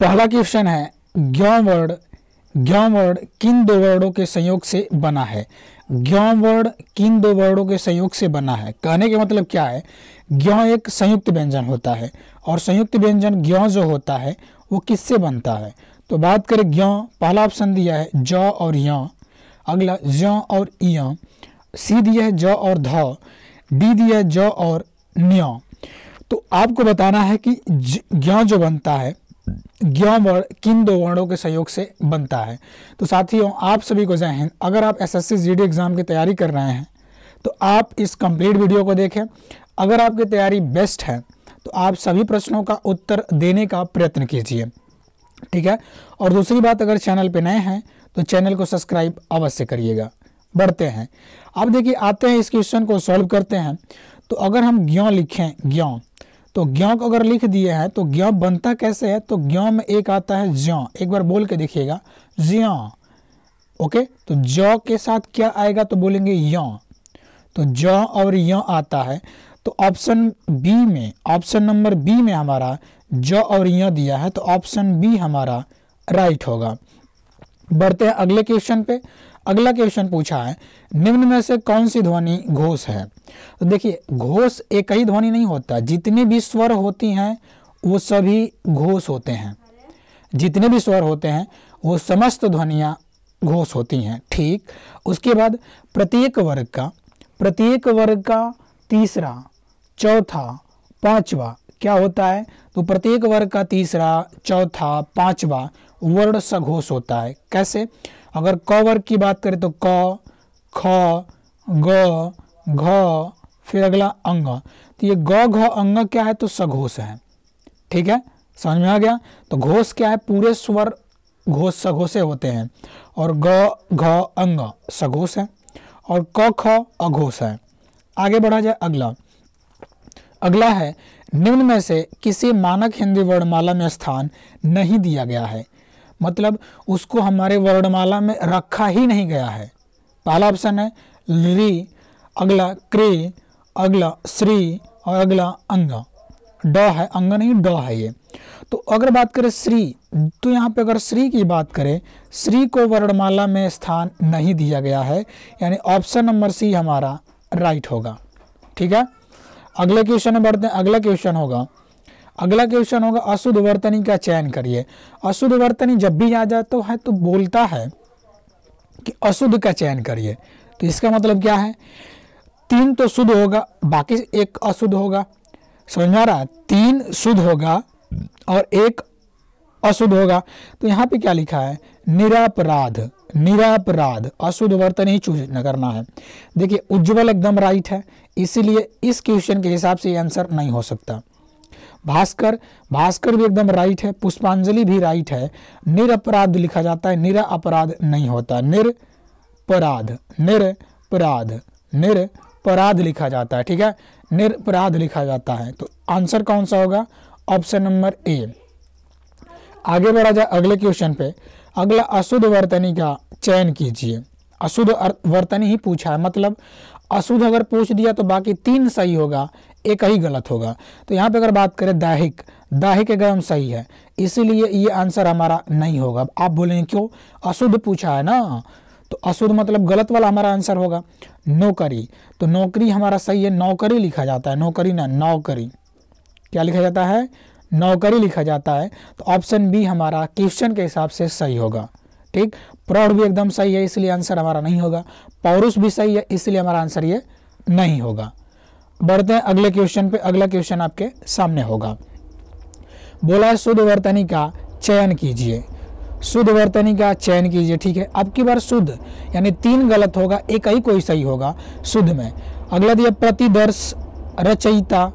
पहला क्वेश्चन है ज्ञान वर्ड ज्ञान वर्ड किन दो वर्डों के संयोग से बना है ज्ञान वर्ड किन दो वर्डों के संयोग से बना है कहने के मतलब क्या है ज्ञान एक संयुक्त व्यंजन होता है और संयुक्त व्यंजन ज्ञान जो होता है वो किससे बनता है तो बात करें ज्ञान पहला ऑप्शन दिया है ज और य अगला ज और य सी दिया है ज और ध डी दिया है ज और न्य तो आपको बताना है कि ज्ञान जो बनता है ज्ञम वर्ण किन दो वर्णों के सहयोग से बनता है तो साथियों आप सभी को जय हिंद अगर आप एस एस एग्ज़ाम की तैयारी कर रहे हैं तो आप इस कंप्लीट वीडियो को देखें अगर आपकी तैयारी बेस्ट है तो आप सभी प्रश्नों का उत्तर देने का प्रयत्न कीजिए ठीक है और दूसरी बात अगर चैनल पर नए हैं तो चैनल को सब्सक्राइब अवश्य करिएगा बढ़ते हैं अब देखिए आते हैं इस क्वेश्चन को सॉल्व करते हैं तो अगर हम ग्यों लिखें ग्यों तो ज्ञ को अगर लिख दिया है तो ज्ञ बनता कैसे है तो ज्ञ में एक आता है ज्यो एक बार बोल के देखिएगा ज्यो ओके तो ज के साथ क्या आएगा तो बोलेंगे य तो ज और य आता है तो ऑप्शन बी में ऑप्शन नंबर बी में हमारा ज और य दिया है तो ऑप्शन बी हमारा राइट होगा बढ़ते हैं अगले क्वेश्चन पे अगला क्वेश्चन पूछा है निम्न में से कौन सी ध्वनि घोष है तो देखिए घोष एक ही ध्वनि नहीं होता जितने भी स्वर होती हैं वो सभी घोष होते हैं जितने भी स्वर होते हैं वो समस्त ध्वनियाँ घोष होती हैं ठीक उसके बाद प्रत्येक वर्ग का प्रत्येक वर्ग का तीसरा चौथा पांचवा क्या होता है तो प्रत्येक वर्ग का तीसरा चौथा पांचवा वर्ण सघोष होता है कैसे अगर क वर्ग की बात करें तो क ख ग घ फिर अगला अंग तो ये ग घ अंग क्या है तो सघोष है ठीक है समझ में आ गया तो घोष क्या है पूरे स्वर घोष सघोषे होते हैं और ग घ अंग सघोष है और क ख अघोष है आगे बढ़ा जाए अगला अगला है निम्न में से किसी मानक हिंदी वर्णमाला में स्थान नहीं दिया गया है मतलब उसको हमारे वर्णमाला में रखा ही नहीं गया है पहला ऑप्शन है री अगला क्रे अगला श्री और अगला अंग ड है अंग नहीं ड है ये तो अगर बात करें श्री तो यहाँ पे अगर श्री की बात करें श्री को वर्णमाला में स्थान नहीं दिया गया है यानी ऑप्शन नंबर सी हमारा राइट होगा ठीक है अगले क्वेश्चन में बढ़ते हैं अगला क्वेश्चन होगा अगला क्वेश्चन होगा अशुद्ध वर्तनी का चयन करिए अशुद्ध वर्तनी जब भी आ जाता है तो बोलता है कि अशुद्ध का चयन करिए तो इसका मतलब क्या है तीन तो शुद्ध होगा बाकी एक अशुद्ध होगा समझ में आ रहा तीन शुद्ध होगा और एक अशुद्ध होगा तो यहाँ पे क्या लिखा है निरापराध निरापराध अशुद्ध वर्तन ही चूज करना है देखिए उज्जवल एकदम राइट है इसीलिए इस क्वेश्चन के हिसाब से आंसर नहीं हो सकता भास्कर भास्कर भी एकदम राइट है पुष्पांजलि भी राइट है निरअपराध लिखा जाता है निर अपराध नहीं होता निरपराध निरपराध निरपराध लिखा जाता है ठीक है निरपराध लिखा जाता है तो आंसर कौन सा होगा ऑप्शन नंबर ए आगे बढ़ा जाए अगले क्वेश्चन पे अगला अशुद्ध वर्तनी का चयन कीजिए अशुद्ध वर्तनी ही पूछा है मतलब अशुद्ध अगर पूछ दिया तो बाकी तीन सही होगा एक ही गलत होगा तो यहाँ पे अगर बात करें दाहिक दाहिक एकदम सही है इसीलिए ये आंसर हमारा नहीं होगा आप बोलेंगे क्यों अशुद्ध पूछा है ना तो अशुद्ध मतलब गलत वाला हमारा आंसर होगा नौकरी तो नौकरी हमारा सही है नौकरी लिखा जाता है नौकरी ना नौकरी क्या लिखा जाता है नौकरी लिखा जाता है तो ऑप्शन बी हमारा क्वेश्चन के हिसाब से सही होगा ठीक प्रौढ़ भी एकदम सही है इसलिए आंसर हमारा नहीं होगा पौरुष भी सही है इसलिए हमारा आंसर ये नहीं होगा बढ़ते हैं अगले क्वेश्चन पे अगला क्वेश्चन आपके सामने होगा बोला है शुद्ध वर्तनी का चयन कीजिए शुद्ध वर्तनी का चयन कीजिए ठीक है अब की बार शुद्ध यानी तीन गलत होगा एक ही कोई सही होगा शुद्ध में अगला दिया प्रतिदर्श रचयिता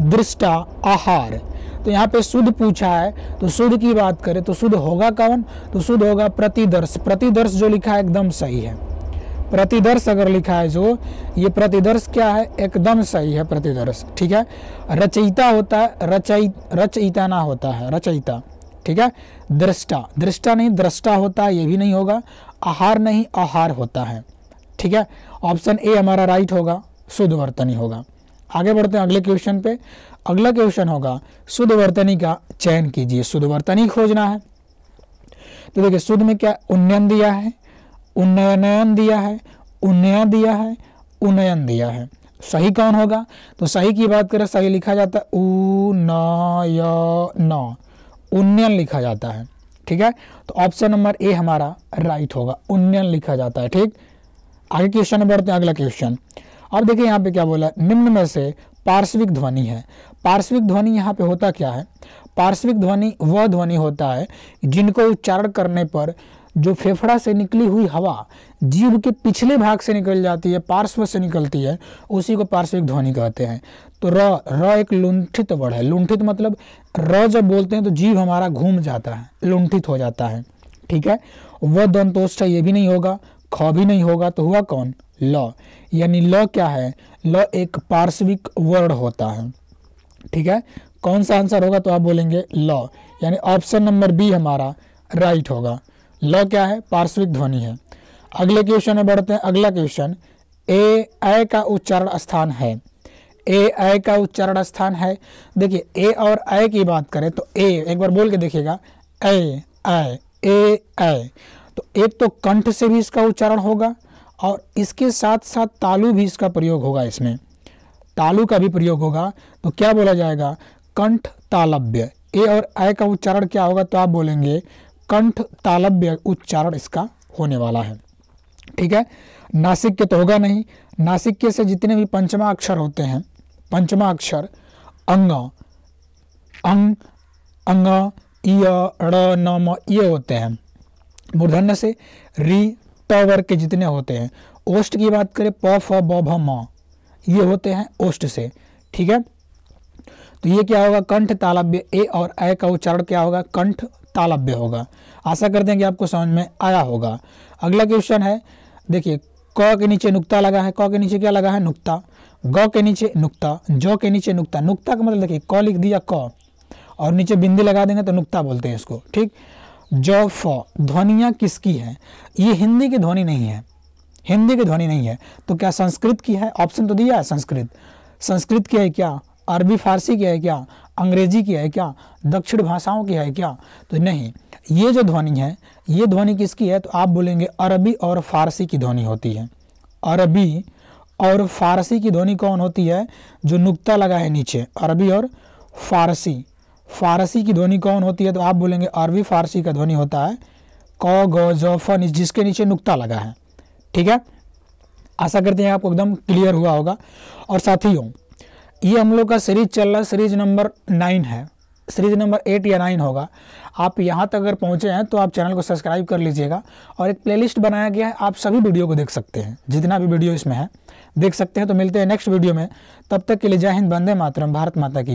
दृष्टा आहार तो यहाँ पे शुद्ध पूछा है तो शुद्ध की बात करें तो शुद्ध होगा कौन तो शुद्ध होगा प्रतिदर्श प्रतिदर्श जो लिखा है एकदम सही है प्रतिदर्श अगर लिखा है जो ये प्रतिदर्श क्या है एकदम सही है प्रतिदर्श ठीक है रचयिता होता है रचयि रचयिता ना होता है रचयिता ठीक है दृष्टा दृष्टा नहीं दृष्टा होता है ये भी नहीं होगा आहार नहीं आहार होता है ठीक है ऑप्शन ए हमारा राइट होगा शुद्ध वर्तनी होगा आगे बढ़ते हैं अगले क्वेश्चन पे अगला क्वेश्चन होगा शुद्ध वर्तनी का चयन कीजिए शुद्ध वर्तनी खोजना है तो देखिए शुद्ध में क्या उन्नयन दिया है उन्नयन दिया है उन्नयन दिया है उन्नयन दिया है सही कौन होगा तो सही की बात करें सही लिखा जाता है उ न उन्नयन लिखा जाता है ठीक है तो ऑप्शन नंबर ए हमारा राइट होगा उन्नयन लिखा जाता है ठीक आगे क्वेश्चन नंबर बढ़ते हैं अगला क्वेश्चन अब देखिए यहाँ पे क्या बोला निम्न में से पार्श्विक ध्वनि है पार्श्विक ध्वनि यहाँ पे होता क्या है पार्श्विक ध्वनि वह ध्वनि होता है जिनको उच्चारण करने पर जो फेफड़ा से निकली हुई हवा जीव के पिछले भाग से निकल जाती है पार्श्व से निकलती है उसी को पार्श्विक ध्वनि कहते हैं तो र र एक लुंठित वर्ड है लुंठित मतलब र जब बोलते हैं तो जीव हमारा घूम जाता है लुंठित हो जाता है ठीक है वह दंतोष्ठा ये भी नहीं होगा ख भी नहीं होगा तो हुआ कौन ल यानी ल क्या है ल एक पार्श्विक वर्ड होता है ठीक है कौन सा आंसर होगा तो आप बोलेंगे ल यानी ऑप्शन नंबर बी हमारा राइट होगा ल क्या है पार्श्विक ध्वनि है अगले क्वेश्चन में बढ़ते हैं अगला क्वेश्चन ए ए का उच्चारण स्थान है ए आय का उच्चारण स्थान है देखिए ए और आय की बात करें तो ए एक बार बोल के देखिएगा ए आय ए आय तो एक तो कंठ से भी इसका उच्चारण होगा और इसके साथ साथ तालु भी इसका प्रयोग होगा इसमें तालु का भी प्रयोग होगा तो क्या बोला जाएगा कंठ तालव्य ए और आय का उच्चारण क्या होगा तो आप बोलेंगे कंठ तालब्य उच्चारण इसका होने वाला है ठीक है नासिक के तो होगा नहीं नासिक के से जितने भी पंचमा अक्षर होते हैं पंचमा अक्षर अंग अंग अंग इय नम य होते हैं मूर्धन्य से रि टवर के जितने होते हैं ओष्ट की बात करें प फ ब भ म ये होते हैं ओष्ट से ठीक है तो ये क्या होगा कंठ तालब्य ए और ए का उच्चारण क्या होगा कंठ तालब्य होगा आशा करते हैं कि आपको समझ में आया होगा अगला क्वेश्चन है देखिए क के नीचे नुक्ता लगा है क के नीचे क्या लगा है नुक्ता ग के नीचे नुक्ता ज के नीचे नुक्ता नुक्ता का मतलब देखिए क लिख दिया क और नीचे बिंदी लगा देंगे तो नुक्ता बोलते हैं इसको ठीक ज फ ध्वनियाँ किसकी है ये हिंदी की ध्वनि नहीं है हिंदी की ध्वनि नहीं है तो क्या संस्कृत की है ऑप्शन तो दिया है संस्कृत संस्कृत की है क्या अरबी फारसी की है क्या अंग्रेजी की है क्या दक्षिण भाषाओं की है क्या तो नहीं ये जो ध्वनि है ये ध्वनि किसकी है तो आप बोलेंगे अरबी और फारसी की ध्वनि होती है अरबी और फारसी की ध्वनि कौन होती है जो नुक्ता लगा है नीचे अरबी और फारसी फारसी की ध्वनि कौन होती है तो आप बोलेंगे अरबी फारसी का ध्वनि होता है क ग जफन जिसके नीचे नुक्ता लगा है ठीक है आशा करते हैं आपको एकदम क्लियर हुआ होगा और साथियों ये हम लोग का सीरीज चल रहा है सीरीज नंबर नाइन है सीरीज नंबर एट या नाइन होगा आप यहाँ तक अगर पहुँचे हैं तो आप चैनल को सब्सक्राइब कर लीजिएगा और एक प्लेलिस्ट बनाया गया है आप सभी वीडियो को देख सकते हैं जितना भी वीडियो इसमें है देख सकते हैं तो मिलते हैं नेक्स्ट वीडियो में तब तक के लिए जय हिंद बंदे मातरम भारत माता की